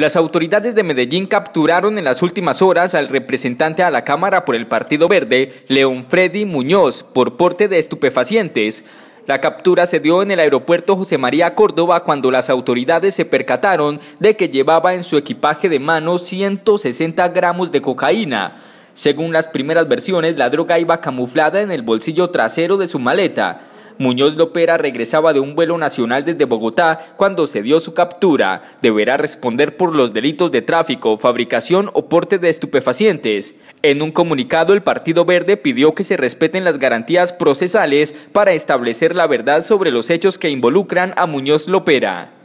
Las autoridades de Medellín capturaron en las últimas horas al representante a la Cámara por el Partido Verde, León Freddy Muñoz, por porte de estupefacientes. La captura se dio en el aeropuerto José María Córdoba cuando las autoridades se percataron de que llevaba en su equipaje de mano 160 gramos de cocaína. Según las primeras versiones, la droga iba camuflada en el bolsillo trasero de su maleta. Muñoz Lopera regresaba de un vuelo nacional desde Bogotá cuando se dio su captura. Deberá responder por los delitos de tráfico, fabricación o porte de estupefacientes. En un comunicado, el Partido Verde pidió que se respeten las garantías procesales para establecer la verdad sobre los hechos que involucran a Muñoz Lopera.